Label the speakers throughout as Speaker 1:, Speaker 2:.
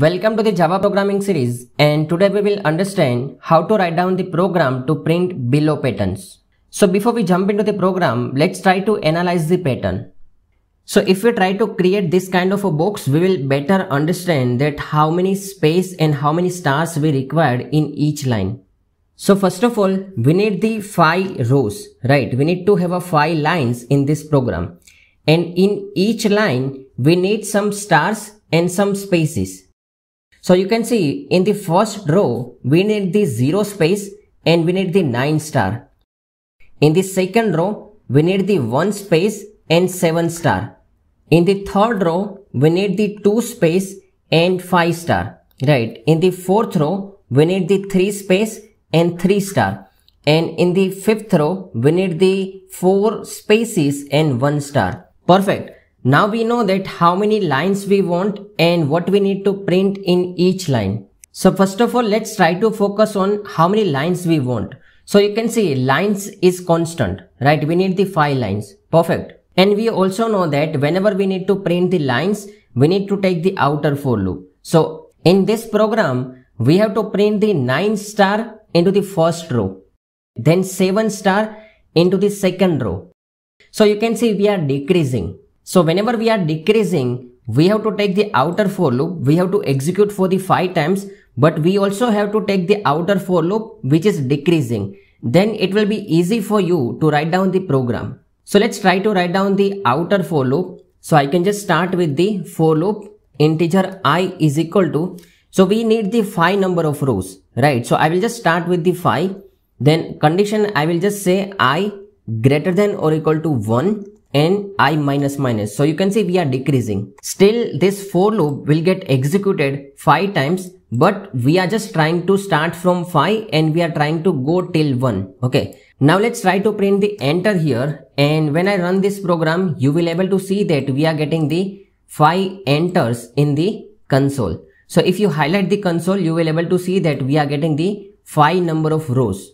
Speaker 1: Welcome to the Java programming series and today we will understand how to write down the program to print below patterns. So before we jump into the program, let's try to analyze the pattern. So if we try to create this kind of a box, we will better understand that how many space and how many stars we required in each line. So first of all, we need the five rows, right? We need to have a five lines in this program. And in each line, we need some stars and some spaces so you can see in the first row, we need the zero space and we need the nine star. In the second row, we need the one space and seven star. In the third row, we need the two space and five star, right? In the fourth row, we need the three space and three star. And in the fifth row, we need the four spaces and one star. Perfect. Now we know that how many lines we want and what we need to print in each line. So first of all, let's try to focus on how many lines we want. So you can see lines is constant, right? We need the five lines. Perfect. And we also know that whenever we need to print the lines, we need to take the outer for loop. So in this program, we have to print the nine star into the first row, then seven star into the second row. So you can see we are decreasing so whenever we are decreasing, we have to take the outer for loop, we have to execute for the 5 times, but we also have to take the outer for loop which is decreasing. Then it will be easy for you to write down the program. So let's try to write down the outer for loop. So I can just start with the for loop integer i is equal to. So we need the 5 number of rows, right? So I will just start with the 5. Then condition I will just say i greater than or equal to 1 n i minus minus. So you can see we are decreasing. Still this for loop will get executed 5 times but we are just trying to start from 5 and we are trying to go till 1. Okay. Now let's try to print the enter here and when I run this program you will able to see that we are getting the 5 enters in the console. So if you highlight the console you will able to see that we are getting the 5 number of rows.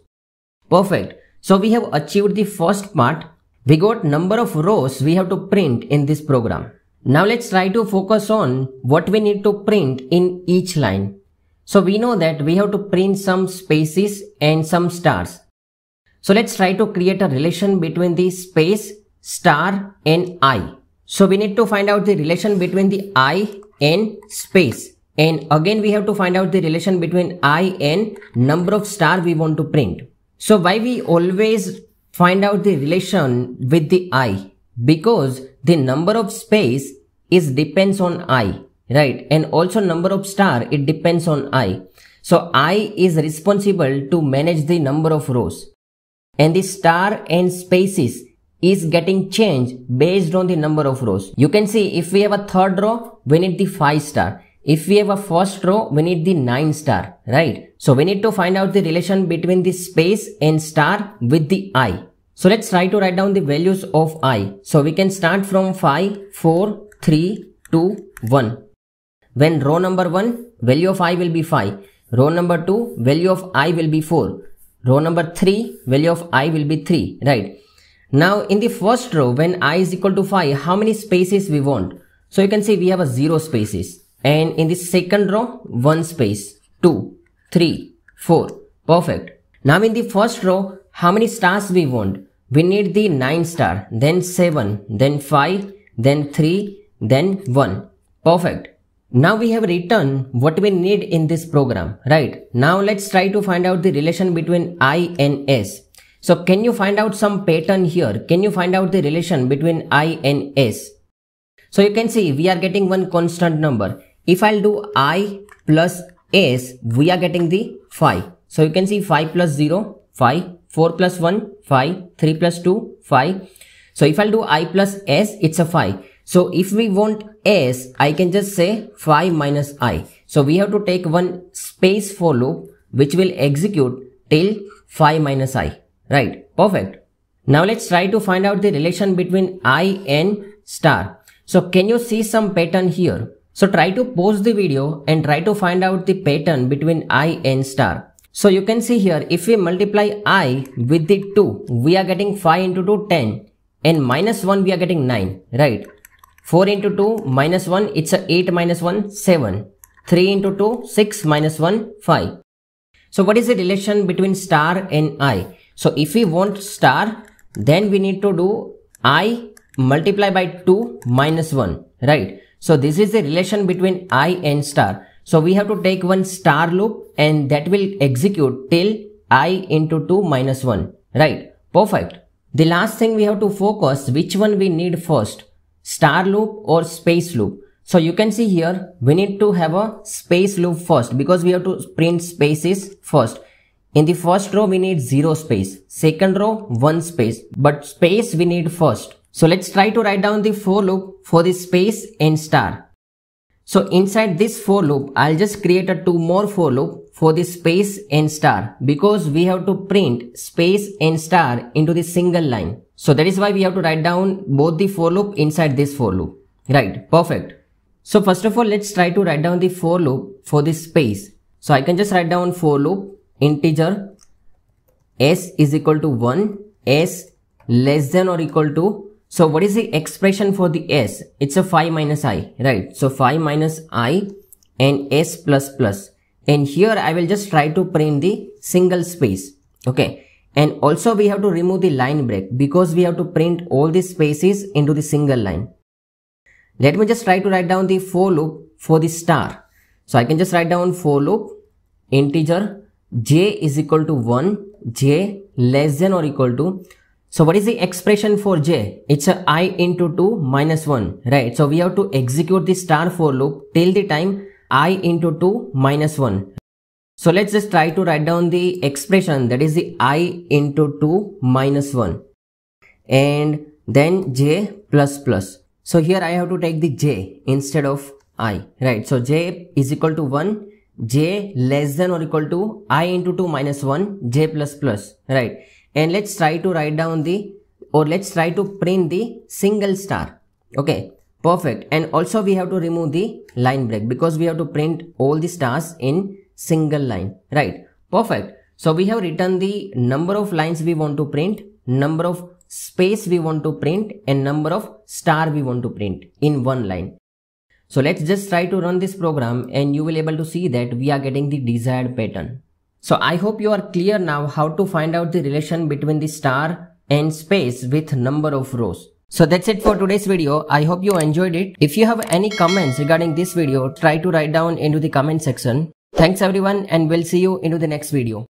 Speaker 1: Perfect. So we have achieved the first part we got number of rows we have to print in this program. Now let's try to focus on what we need to print in each line. So we know that we have to print some spaces and some stars. So let's try to create a relation between the space, star and I. So we need to find out the relation between the I and space. And again we have to find out the relation between I and number of star we want to print. So why we always find out the relation with the i because the number of space is depends on i right and also number of star it depends on i so i is responsible to manage the number of rows and the star and spaces is getting changed based on the number of rows you can see if we have a third row we need the five star if we have a first row we need the nine star right so we need to find out the relation between the space and star with the i so let's try to write down the values of i. So we can start from 5, 4, 3, 2, 1. When row number 1, value of i will be 5. Row number 2, value of i will be 4. Row number 3, value of i will be 3, right? Now in the first row, when i is equal to 5, how many spaces we want? So you can see we have a 0 spaces. And in the second row, 1 space, 2, 3, 4. Perfect. Now in the first row, how many stars we want? We need the 9 star, then 7, then 5, then 3, then 1. Perfect. Now we have written what we need in this program, right? Now let's try to find out the relation between I and S. So can you find out some pattern here? Can you find out the relation between I and S? So you can see we are getting one constant number. If I'll do I plus S, we are getting the 5. So you can see 5 plus 0, 5. 4 plus 1, 5, 3 plus 2, 5. So if I'll do i plus s, it's a 5. So if we want s, I can just say 5 minus i. So we have to take one space for loop which will execute till 5 minus i. Right, perfect. Now let's try to find out the relation between i and star. So can you see some pattern here? So try to pause the video and try to find out the pattern between i and star. So you can see here, if we multiply i with the 2, we are getting 5 into 2, 10. And minus 1, we are getting 9, right? 4 into 2, minus 1, it's a 8 minus 1, 7. 3 into 2, 6 minus 1, 5. So what is the relation between star and i? So if we want star, then we need to do i multiply by 2 minus 1, right? So this is the relation between i and star. So we have to take one star loop and that will execute till i into 2 minus 1. Right. Perfect. The last thing we have to focus which one we need first. Star loop or space loop. So you can see here we need to have a space loop first because we have to print spaces first. In the first row we need 0 space, second row 1 space but space we need first. So let's try to write down the for loop for the space and star. So inside this for loop, I'll just create a two more for loop for the space n star because we have to print space n star into the single line. So that is why we have to write down both the for loop inside this for loop. Right. Perfect. So first of all, let's try to write down the for loop for this space. So I can just write down for loop integer s is equal to 1, s less than or equal to so what is the expression for the s? It's a phi minus i, right? So phi minus i and s plus plus. And here I will just try to print the single space. Okay. And also we have to remove the line break because we have to print all the spaces into the single line. Let me just try to write down the for loop for the star. So I can just write down for loop integer j is equal to 1, j less than or equal to so what is the expression for j? It's a i into 2 minus 1, right? So we have to execute the star for loop till the time i into 2 minus 1. So let's just try to write down the expression that is the i into 2 minus 1 and then j plus plus. So here I have to take the j instead of i, right? So j is equal to 1, j less than or equal to i into 2 minus 1, j plus plus, right? and let's try to write down the or let's try to print the single star okay perfect and also we have to remove the line break because we have to print all the stars in single line right perfect so we have written the number of lines we want to print number of space we want to print and number of star we want to print in one line so let's just try to run this program and you will able to see that we are getting the desired pattern so I hope you are clear now how to find out the relation between the star and space with number of rows. So that's it for today's video. I hope you enjoyed it. If you have any comments regarding this video, try to write down into the comment section. Thanks everyone and we'll see you into the next video.